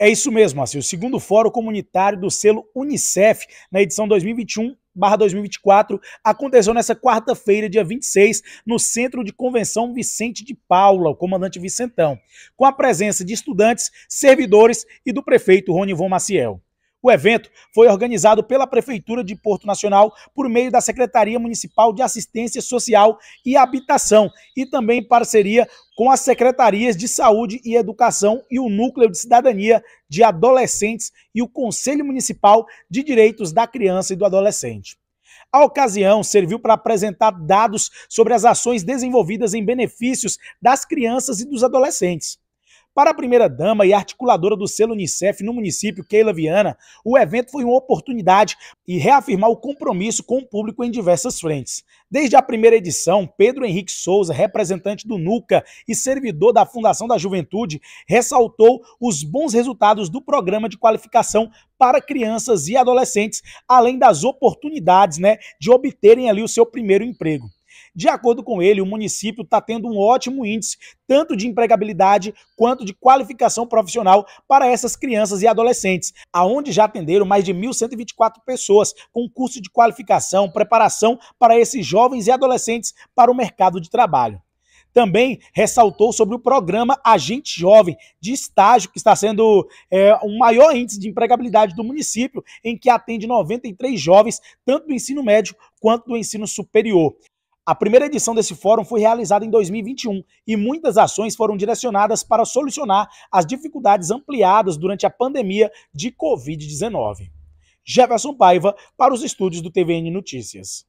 É isso mesmo, assim, o segundo Fórum Comunitário do selo Unicef, na edição 2021, barra 2024 aconteceu nessa quarta-feira, dia 26, no Centro de Convenção Vicente de Paula, o comandante Vicentão, com a presença de estudantes, servidores e do prefeito Rony Von Maciel. O evento foi organizado pela Prefeitura de Porto Nacional por meio da Secretaria Municipal de Assistência Social e Habitação e também em parceria com as Secretarias de Saúde e Educação e o Núcleo de Cidadania de Adolescentes e o Conselho Municipal de Direitos da Criança e do Adolescente. A ocasião serviu para apresentar dados sobre as ações desenvolvidas em benefícios das crianças e dos adolescentes. Para a primeira-dama e articuladora do selo Unicef no município, Keila Viana, o evento foi uma oportunidade e reafirmar o compromisso com o público em diversas frentes. Desde a primeira edição, Pedro Henrique Souza, representante do NUCA e servidor da Fundação da Juventude, ressaltou os bons resultados do programa de qualificação para crianças e adolescentes, além das oportunidades né, de obterem ali o seu primeiro emprego. De acordo com ele, o município está tendo um ótimo índice, tanto de empregabilidade quanto de qualificação profissional para essas crianças e adolescentes, aonde já atenderam mais de 1.124 pessoas com curso de qualificação, preparação para esses jovens e adolescentes para o mercado de trabalho também ressaltou sobre o programa Agente Jovem de Estágio, que está sendo é, o é, um maior índice de empregabilidade do município, em que atende 93 jovens, tanto do ensino médio quanto do ensino superior. A primeira edição desse fórum foi realizada em 2021 e muitas ações foram direcionadas para solucionar as dificuldades ampliadas durante a pandemia de Covid-19. Jefferson Paiva para os estúdios do TVN Notícias.